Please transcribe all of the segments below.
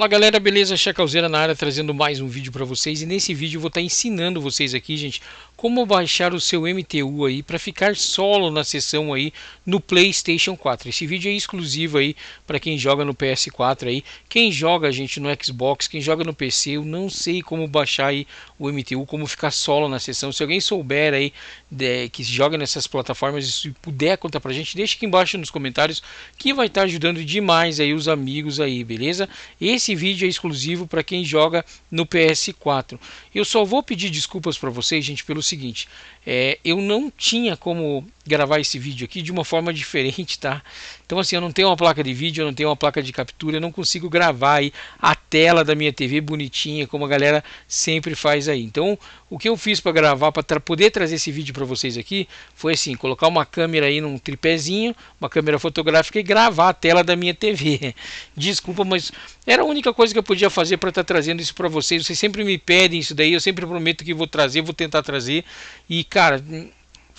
Fala galera, beleza? Chacalzeira na área trazendo mais um vídeo para vocês e nesse vídeo eu vou estar tá ensinando vocês aqui, gente, como baixar o seu MTU aí para ficar solo na sessão aí no PlayStation 4. Esse vídeo é exclusivo aí para quem joga no PS4 aí. Quem joga, gente, no Xbox, quem joga no PC, eu não sei como baixar aí o MTU, como ficar solo na sessão. Se alguém souber aí de, que joga nessas plataformas e puder contar pra gente, deixa aqui embaixo nos comentários que vai estar tá ajudando demais aí os amigos aí, beleza? Esse vídeo é exclusivo para quem joga no PS4. Eu só vou pedir desculpas para vocês, gente, pelo seguinte: é, eu não tinha como gravar esse vídeo aqui de uma forma diferente, tá? Então, assim, eu não tenho uma placa de vídeo, eu não tenho uma placa de captura, eu não consigo gravar aí a tela da minha TV bonitinha, como a galera sempre faz aí. Então, o que eu fiz para gravar, para tra poder trazer esse vídeo para vocês aqui, foi assim, colocar uma câmera aí num tripézinho, uma câmera fotográfica e gravar a tela da minha TV. Desculpa, mas era a única coisa que eu podia fazer para estar tá trazendo isso para vocês. Vocês sempre me pedem isso daí, eu sempre prometo que vou trazer, vou tentar trazer. E, cara,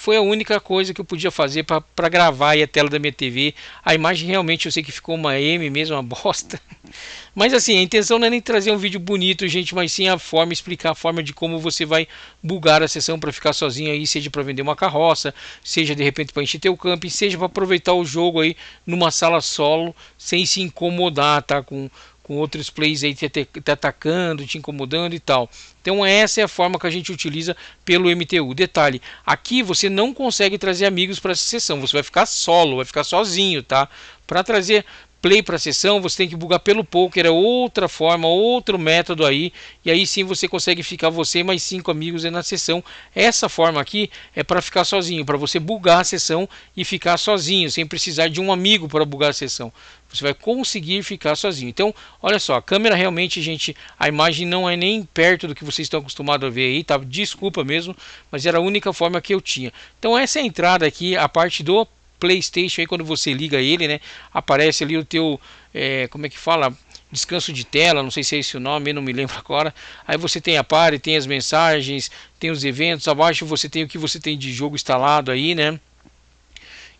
foi a única coisa que eu podia fazer para gravar a tela da minha TV. A imagem realmente eu sei que ficou uma M mesmo, uma bosta. Mas assim, a intenção não é nem trazer um vídeo bonito, gente, mas sim a forma, explicar a forma de como você vai bugar a sessão para ficar sozinho aí, seja para vender uma carroça, seja de repente para encher teu camping, seja para aproveitar o jogo aí numa sala solo, sem se incomodar, tá? Com com outros plays aí te, te, te, atacando, te incomodando e tal. Então essa é a forma que a gente utiliza pelo MTU. Detalhe, aqui você não consegue trazer amigos para essa sessão, você vai ficar solo, vai ficar sozinho, tá? Para trazer play para a sessão, você tem que bugar pelo poker, é outra forma, outro método aí, e aí sim você consegue ficar você mais cinco amigos na sessão. Essa forma aqui é para ficar sozinho, para você bugar a sessão e ficar sozinho, sem precisar de um amigo para bugar a sessão. Você vai conseguir ficar sozinho. Então, olha só, a câmera realmente, gente, a imagem não é nem perto do que vocês estão acostumados a ver aí, tá? Desculpa mesmo, mas era a única forma que eu tinha. Então, essa é a entrada aqui, a parte do PlayStation aí quando você liga ele, né? Aparece ali o teu, é, como é que fala? Descanso de tela, não sei se é esse o nome, não me lembro agora. Aí você tem a pare, tem as mensagens, tem os eventos, abaixo você tem o que você tem de jogo instalado aí, né?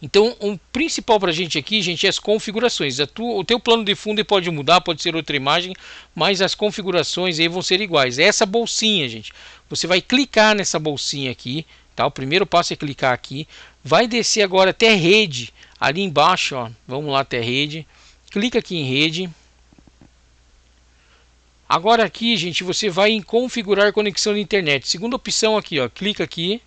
Então, o um principal para a gente aqui, gente, é as configurações. Tu, o teu plano de fundo pode mudar, pode ser outra imagem, mas as configurações aí vão ser iguais. Essa bolsinha, gente, você vai clicar nessa bolsinha aqui, tá? O primeiro passo é clicar aqui. Vai descer agora até rede, ali embaixo, ó. Vamos lá até rede. Clica aqui em rede. Agora aqui, gente, você vai em configurar conexão de internet. Segunda opção aqui, ó. Clica aqui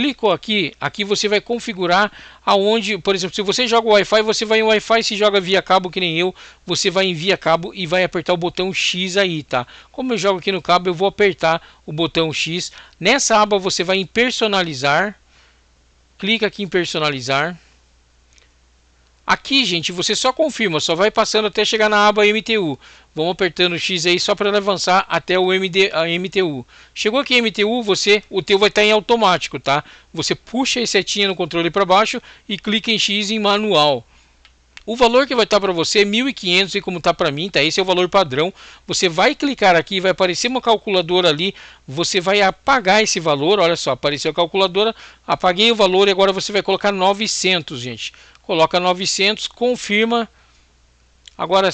clico aqui, aqui você vai configurar aonde, por exemplo, se você joga Wi-Fi, você vai em Wi-Fi, se joga via cabo que nem eu, você vai em via cabo e vai apertar o botão X aí, tá? Como eu jogo aqui no cabo, eu vou apertar o botão X. Nessa aba você vai em personalizar, clica aqui em personalizar. Aqui, gente, você só confirma, só vai passando até chegar na aba MTU. Vamos apertando o X aí só para avançar até o MD, a MTU. Chegou aqui MTU, você, o teu vai estar tá em automático, tá? Você puxa a setinha no controle para baixo e clica em X em manual. O valor que vai estar para você é 1.500 e como está para mim, tá? Esse é o valor padrão. Você vai clicar aqui, vai aparecer uma calculadora ali, você vai apagar esse valor. Olha só, apareceu a calculadora, apaguei o valor e agora você vai colocar 900, gente. Coloca 900, confirma. Agora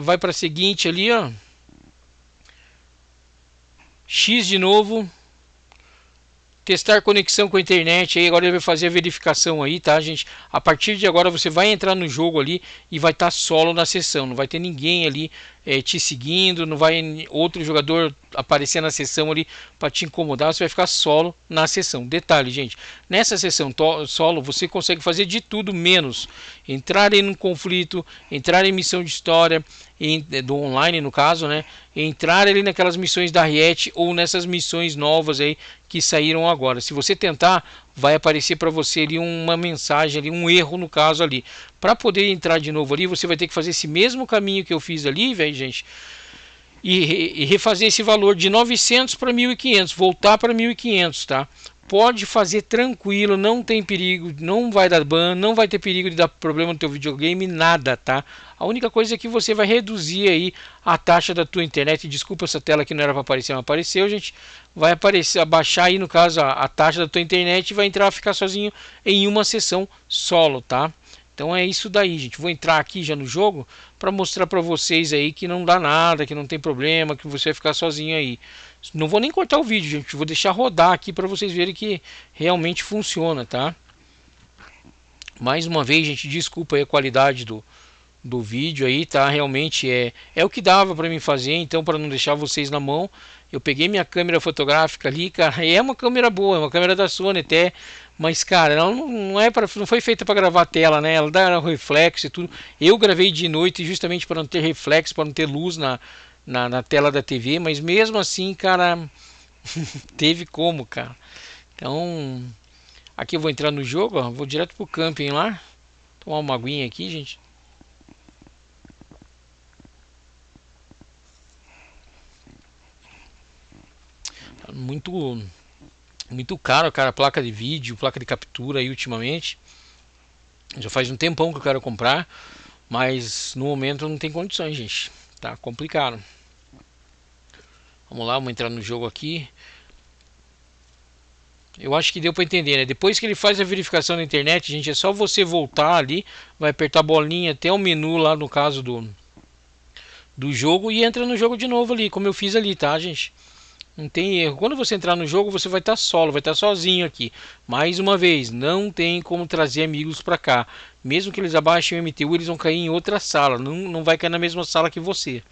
vai para a seguinte ali, ó. X de novo testar conexão com a internet. Aí agora ele vai fazer a verificação aí, tá, gente? A partir de agora você vai entrar no jogo ali e vai estar tá solo na sessão. Não vai ter ninguém ali é, te seguindo, não vai outro jogador aparecer na sessão ali para te incomodar. Você vai ficar solo na sessão. Detalhe, gente, nessa sessão solo você consegue fazer de tudo menos entrar em um conflito, entrar em missão de história, em, eh, do online no caso, né? entrar ali naquelas missões da Riet ou nessas missões novas aí que saíram agora. Se você tentar, vai aparecer para você ali uma mensagem ali, um erro no caso ali. Para poder entrar de novo ali, você vai ter que fazer esse mesmo caminho que eu fiz ali, velho, gente. E, e refazer esse valor de 900 para 1500, voltar para 1500, tá? pode fazer tranquilo, não tem perigo, não vai dar ban, não vai ter perigo de dar problema no teu videogame, nada, tá? A única coisa é que você vai reduzir aí a taxa da tua internet. Desculpa essa tela que não era para aparecer, mas apareceu, gente. Vai aparecer, abaixar aí no caso a, a taxa da tua internet e vai entrar, ficar sozinho em uma sessão solo, tá? Então é isso daí, gente. Vou entrar aqui já no jogo para mostrar para vocês aí que não dá nada, que não tem problema, que você vai ficar sozinho aí. Não vou nem cortar o vídeo, gente. Vou deixar rodar aqui para vocês verem que realmente funciona, tá? Mais uma vez, gente, desculpa a qualidade do, do vídeo aí, tá? Realmente é, é o que dava para mim fazer, então para não deixar vocês na mão, eu peguei minha câmera fotográfica ali, cara, é uma câmera boa, é uma câmera da Sony até, mas cara, ela não, não é para não foi feita para gravar tela, né? Ela dá reflexo e tudo. Eu gravei de noite justamente para não ter reflexo, para não ter luz na na, na tela da TV, mas mesmo assim, cara, teve como, cara. Então, aqui eu vou entrar no jogo, ó, vou direto pro camping lá. Tomar uma aguinha aqui, gente. Muito muito caro, cara, placa de vídeo, placa de captura aí ultimamente. Já faz um tempão que eu quero comprar, mas no momento não tem condições, gente. Tá complicado. Vamos lá, vamos entrar no jogo aqui. Eu acho que deu para entender, né? Depois que ele faz a verificação na internet, gente, é só você voltar ali, vai apertar a bolinha até o menu lá no caso do do jogo e entra no jogo de novo ali, como eu fiz ali, tá, gente? Não tem erro. Quando você entrar no jogo, você vai estar tá solo, vai estar tá sozinho aqui. Mais uma vez, não tem como trazer amigos para cá. Mesmo que eles abaixem o MTU, eles vão cair em outra sala. Não, não vai cair na mesma sala que você.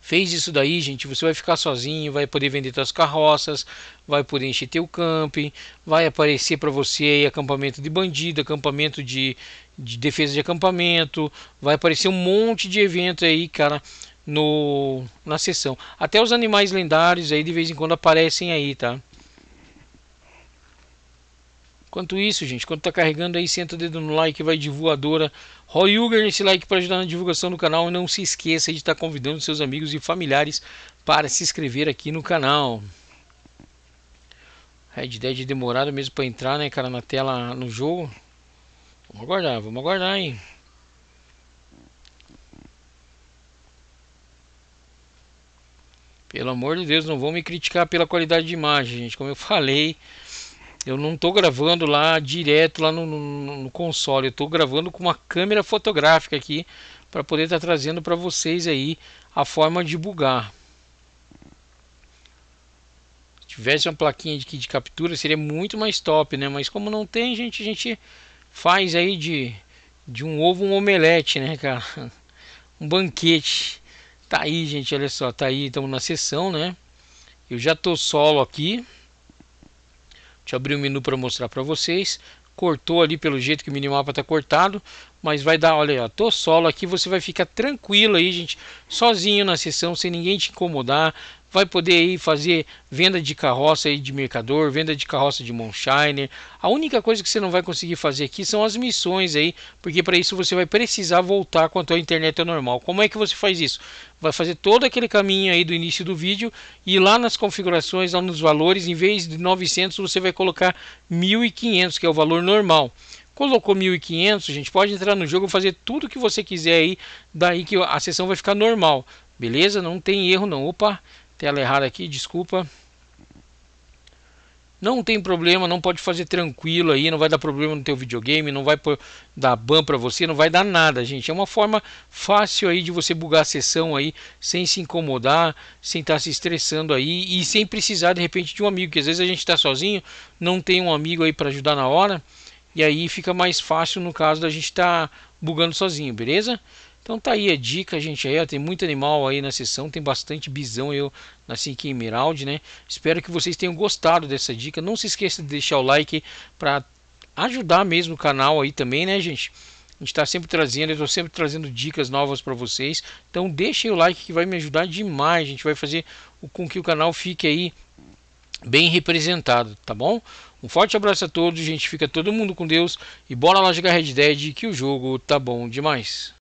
Fez isso daí, gente, você vai ficar sozinho, vai poder vender suas carroças, vai poder encher teu camping, vai aparecer para você aí acampamento de bandido, acampamento de, de defesa de acampamento, vai aparecer um monte de evento aí, cara, no na sessão. Até os animais lendários aí de vez em quando aparecem aí, tá? Enquanto isso, gente, quando tá carregando aí, senta o dedo no like, vai de voadora. Roy Uger nesse like para ajudar na divulgação do canal. E não se esqueça de estar tá convidando seus amigos e familiares para se inscrever aqui no canal. Red Dead demorado mesmo para entrar, né, cara, na tela, no jogo. Vamos aguardar, vamos aguardar, hein. Pelo amor de Deus, não vão me criticar pela qualidade de imagem, gente. Como eu falei, eu não estou gravando lá direto lá no, no, no console. Eu estou gravando com uma câmera fotográfica aqui para poder estar tá trazendo para vocês aí a forma de bugar. Se tivesse uma plaquinha de, de captura seria muito mais top, né? Mas como não tem, gente, a gente faz aí de, de um ovo um omelete, né, cara? Um banquete. Tá aí, gente, olha só, tá aí, estamos na sessão, né? Eu já tô solo aqui. Deixa eu abrir o um menu para mostrar para vocês. Cortou ali pelo jeito que o minimapa tá cortado, mas vai dar, olha, ó, tô solo aqui, você vai ficar tranquilo aí, gente, sozinho na sessão, sem ninguém te incomodar, vai poder aí fazer venda de carroça aí de mercador, venda de carroça de Monshiner. A única coisa que você não vai conseguir fazer aqui são as missões aí, porque para isso você vai precisar voltar com a tua internet normal. Como é que você faz isso? Vai fazer todo aquele caminho aí do início do vídeo e lá nas configurações, lá nos valores, em vez de 900 você vai colocar 1500, que é o valor normal. Colocou 1500, gente, pode entrar no jogo, fazer tudo que você quiser aí, daí que a sessão vai ficar normal. Beleza? Não tem erro não. Opa, Tela errada aqui, desculpa. Não tem problema, não pode fazer tranquilo aí, não vai dar problema no teu videogame, não vai dar ban para você, não vai dar nada, gente. É uma forma fácil aí de você bugar a sessão aí, sem se incomodar, sem estar tá se estressando aí e sem precisar de repente de um amigo, que às vezes a gente está sozinho, não tem um amigo aí para ajudar na hora, e aí fica mais fácil no caso da gente estar tá bugando sozinho, beleza? Então tá aí a dica, gente. Aí, ó, tem muito animal aí na sessão, tem bastante bisão eu nasci aqui em Emerald, né? Espero que vocês tenham gostado dessa dica. Não se esqueça de deixar o like para ajudar mesmo o canal aí também, né, gente? A gente está sempre trazendo, eu estou sempre trazendo dicas novas para vocês. Então deixem o like que vai me ajudar demais. A gente vai fazer com que o canal fique aí bem representado, tá bom? Um forte abraço a todos, gente. Fica todo mundo com Deus e bora lá jogar Red Dead que o jogo tá bom demais.